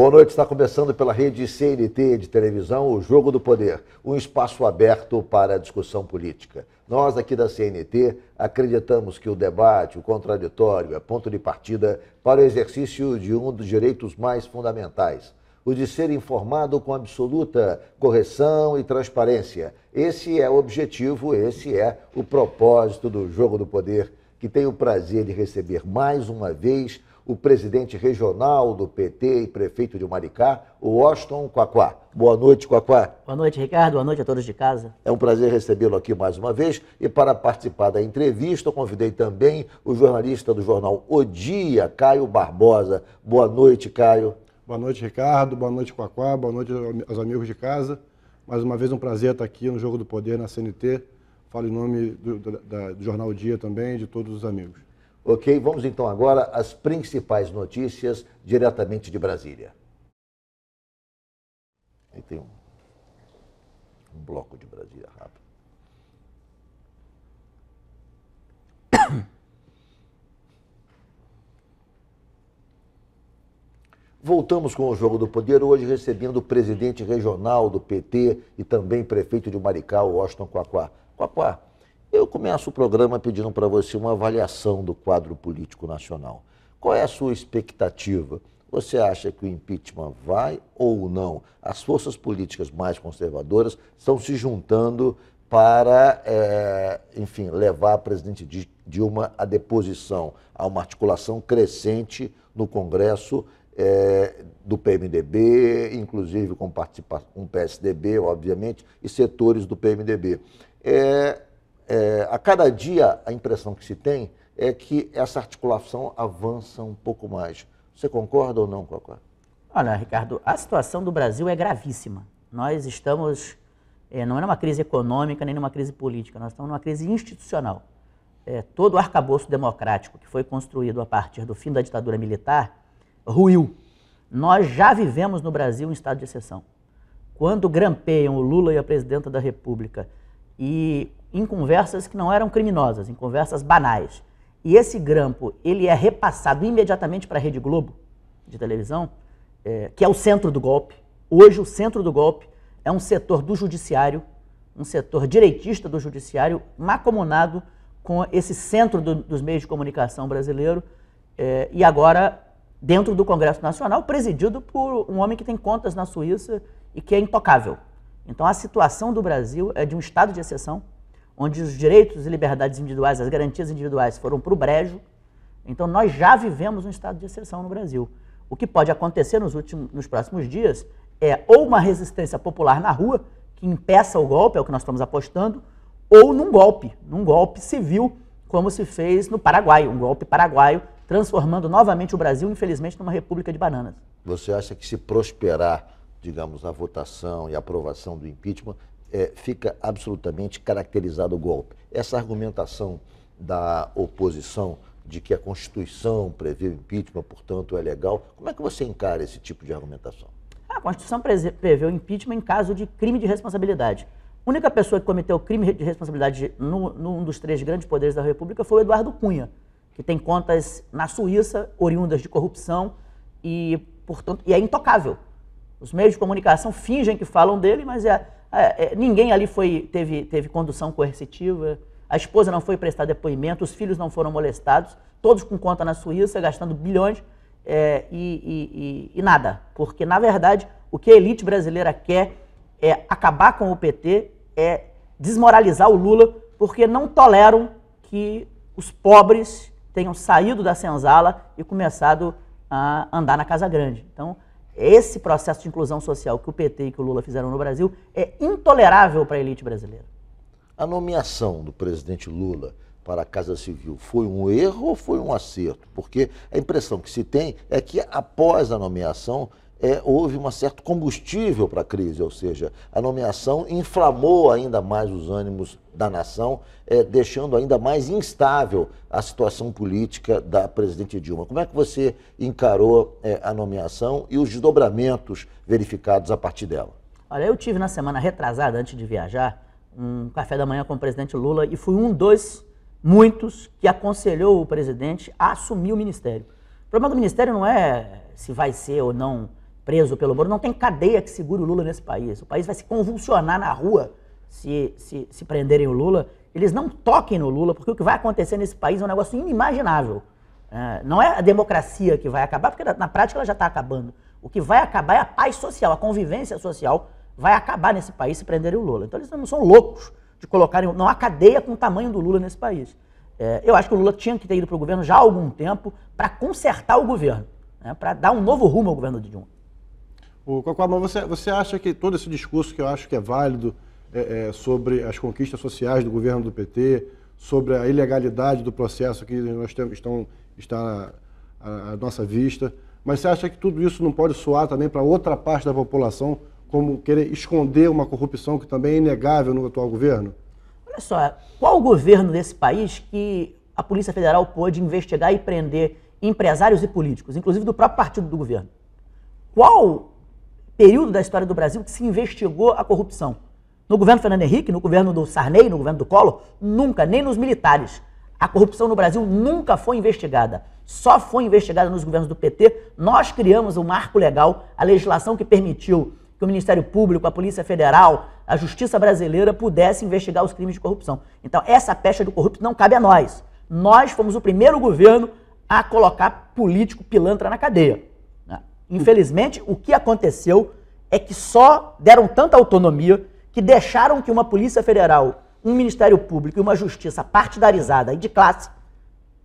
Boa noite, está começando pela rede CNT de televisão o Jogo do Poder, um espaço aberto para a discussão política. Nós aqui da CNT acreditamos que o debate, o contraditório, é ponto de partida para o exercício de um dos direitos mais fundamentais, o de ser informado com absoluta correção e transparência. Esse é o objetivo, esse é o propósito do Jogo do Poder, que tem o prazer de receber mais uma vez o presidente regional do PT e prefeito de Maricá, Washington Quaquá. Boa noite, Quaquá. Boa noite, Ricardo. Boa noite a todos de casa. É um prazer recebê-lo aqui mais uma vez. E para participar da entrevista, convidei também o jornalista do jornal O Dia, Caio Barbosa. Boa noite, Caio. Boa noite, Ricardo. Boa noite, Quaquá. Boa noite aos amigos de casa. Mais uma vez, um prazer estar aqui no Jogo do Poder, na CNT. Falo em nome do, do, da, do Jornal o Dia também de todos os amigos. Ok? Vamos então agora às principais notícias diretamente de Brasília. Aí tem um, um bloco de Brasília rápido. Voltamos com o Jogo do Poder hoje recebendo o presidente regional do PT e também prefeito de Maricá, Washington Quaquá. Quaquá, eu começo o programa pedindo para você uma avaliação do quadro político nacional. Qual é a sua expectativa? Você acha que o impeachment vai ou não? As forças políticas mais conservadoras estão se juntando para, é, enfim, levar a presidente Dilma à deposição. Há uma articulação crescente no Congresso é, do PMDB, inclusive com participação um PSDB, obviamente, e setores do PMDB. É, eh, é, a cada dia a impressão que se tem é que essa articulação avança um pouco mais. Você concorda ou não, Cocó? Olha, Ricardo, a situação do Brasil é gravíssima. Nós estamos, é, não é numa crise econômica nem numa crise política, nós estamos numa crise institucional. É, todo o arcabouço democrático que foi construído a partir do fim da ditadura militar ruiu. Nós já vivemos no Brasil um estado de exceção. Quando grampeiam o Lula e a presidenta da República e em conversas que não eram criminosas, em conversas banais. E esse grampo, ele é repassado imediatamente para a Rede Globo de televisão, é, que é o centro do golpe. Hoje o centro do golpe é um setor do judiciário, um setor direitista do judiciário, macomunado com esse centro do, dos meios de comunicação brasileiro é, e agora dentro do Congresso Nacional, presidido por um homem que tem contas na Suíça e que é intocável. Então, a situação do Brasil é de um estado de exceção, onde os direitos e liberdades individuais, as garantias individuais foram para o brejo. Então, nós já vivemos um estado de exceção no Brasil. O que pode acontecer nos, últimos, nos próximos dias é ou uma resistência popular na rua, que impeça o golpe, é o que nós estamos apostando, ou num golpe, num golpe civil, como se fez no Paraguai, um golpe paraguaio, transformando novamente o Brasil, infelizmente, numa república de bananas. Você acha que se prosperar digamos, na votação e aprovação do impeachment, é, fica absolutamente caracterizado o golpe. Essa argumentação da oposição de que a Constituição prevê o impeachment, portanto é legal, como é que você encara esse tipo de argumentação? A Constituição prevê o impeachment em caso de crime de responsabilidade. A única pessoa que cometeu crime de responsabilidade num dos três grandes poderes da República foi o Eduardo Cunha, que tem contas na Suíça, oriundas de corrupção, e, portanto, e é intocável. Os meios de comunicação fingem que falam dele, mas é, é, é, ninguém ali foi, teve, teve condução coercitiva, a esposa não foi prestar depoimento, os filhos não foram molestados, todos com conta na Suíça, gastando bilhões é, e, e, e, e nada. Porque, na verdade, o que a elite brasileira quer é acabar com o PT, é desmoralizar o Lula, porque não toleram que os pobres tenham saído da senzala e começado a andar na Casa Grande. Então, esse processo de inclusão social que o PT e que o Lula fizeram no Brasil é intolerável para a elite brasileira. A nomeação do presidente Lula para a Casa Civil foi um erro ou foi um acerto? Porque a impressão que se tem é que após a nomeação é, houve um certo combustível para a crise, ou seja, a nomeação inflamou ainda mais os ânimos da nação, é, deixando ainda mais instável a situação política da presidente Dilma. Como é que você encarou é, a nomeação e os desdobramentos verificados a partir dela? Olha, eu tive na semana retrasada, antes de viajar, um café da manhã com o presidente Lula e fui um dos muitos que aconselhou o presidente a assumir o ministério. O problema do ministério não é se vai ser ou não preso pelo Moro. Não tem cadeia que segure o Lula nesse país. O país vai se convulsionar na rua se, se, se prenderem o Lula. Eles não toquem no Lula, porque o que vai acontecer nesse país é um negócio inimaginável. É, não é a democracia que vai acabar, porque na prática ela já está acabando. O que vai acabar é a paz social, a convivência social vai acabar nesse país se prenderem o Lula. Então eles não são loucos de colocarem. Não há cadeia com o tamanho do Lula nesse país. É, eu acho que o Lula tinha que ter ido para o governo já há algum tempo para consertar o governo, né, para dar um novo rumo ao governo de Dilma. O você, você acha que todo esse discurso que eu acho que é válido é, é, sobre as conquistas sociais do governo do PT, sobre a ilegalidade do processo que nós temos, estão, está à, à nossa vista, mas você acha que tudo isso não pode soar também para outra parte da população, como querer esconder uma corrupção que também é inegável no atual governo? Olha só, qual o governo desse país que a Polícia Federal pôde investigar e prender empresários e políticos, inclusive do próprio partido do governo? Qual período da história do Brasil que se investigou a corrupção. No governo Fernando Henrique, no governo do Sarney, no governo do Collor, nunca, nem nos militares. A corrupção no Brasil nunca foi investigada. Só foi investigada nos governos do PT. Nós criamos o um marco legal, a legislação que permitiu que o Ministério Público, a Polícia Federal, a Justiça Brasileira pudesse investigar os crimes de corrupção. Então, essa pecha do corrupto não cabe a nós. Nós fomos o primeiro governo a colocar político pilantra na cadeia. Infelizmente, o que aconteceu é que só deram tanta autonomia que deixaram que uma Polícia Federal, um Ministério Público e uma justiça partidarizada e de classe,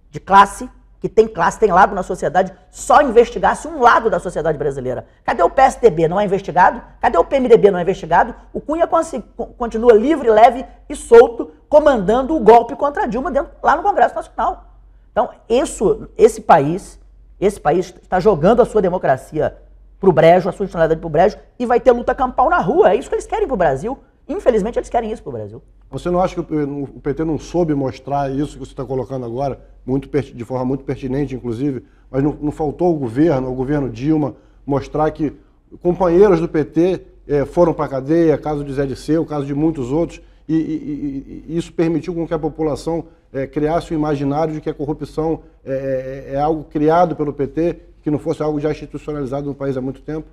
de classe, que tem classe, tem lado na sociedade, só investigasse um lado da sociedade brasileira. Cadê o PSDB? Não é investigado? Cadê o PMDB? Não é investigado? O Cunha continua livre, leve e solto, comandando o golpe contra Dilma dentro, lá no Congresso Nacional. Então, isso, esse país esse país está jogando a sua democracia para o brejo, a sua institucionalidade para o brejo, e vai ter luta campal na rua. É isso que eles querem para o Brasil. Infelizmente, eles querem isso para o Brasil. Você não acha que o PT não soube mostrar isso que você está colocando agora, muito, de forma muito pertinente, inclusive, mas não, não faltou o governo, o governo Dilma, mostrar que companheiros do PT eh, foram para a cadeia, caso de Zé de Seu, caso de muitos outros, e, e, e, isso permitiu com que a população é, criasse o imaginário de que a corrupção é, é, é, é algo criado pelo PT, que não fosse algo já institucionalizado no país há muito tempo?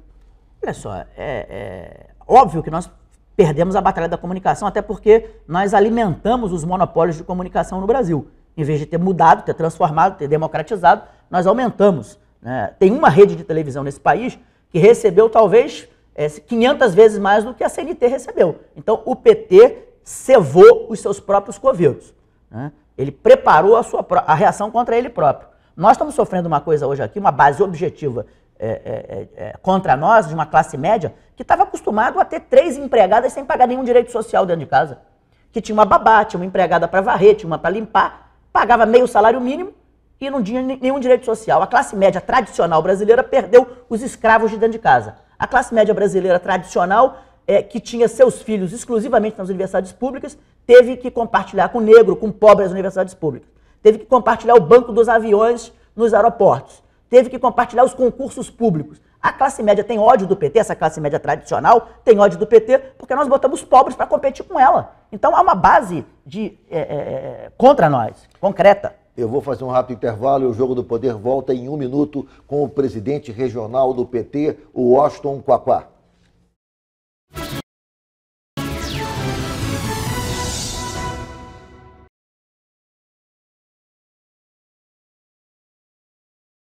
Olha só, é, é óbvio que nós perdemos a batalha da comunicação, até porque nós alimentamos os monopólios de comunicação no Brasil. Em vez de ter mudado, ter transformado, ter democratizado, nós aumentamos. Né? Tem uma rede de televisão nesse país que recebeu talvez 500 é, vezes mais do que a CNT recebeu. Então o PT cevou os seus próprios covedos. Né? Ele preparou a, sua, a reação contra ele próprio. Nós estamos sofrendo uma coisa hoje aqui, uma base objetiva é, é, é, é, contra nós, de uma classe média, que estava acostumado a ter três empregadas sem pagar nenhum direito social dentro de casa. Que tinha uma babá, tinha uma empregada para varrer, tinha uma para limpar, pagava meio salário mínimo e não tinha nenhum direito social. A classe média tradicional brasileira perdeu os escravos de dentro de casa. A classe média brasileira tradicional, é, que tinha seus filhos exclusivamente nas universidades públicas, Teve que compartilhar com negro, com pobre as universidades públicas. Teve que compartilhar o banco dos aviões nos aeroportos. Teve que compartilhar os concursos públicos. A classe média tem ódio do PT, essa classe média tradicional tem ódio do PT, porque nós botamos pobres para competir com ela. Então há uma base de é, é, é, contra nós, concreta. Eu vou fazer um rápido intervalo e o Jogo do Poder volta em um minuto com o presidente regional do PT, o Washington Quaquá.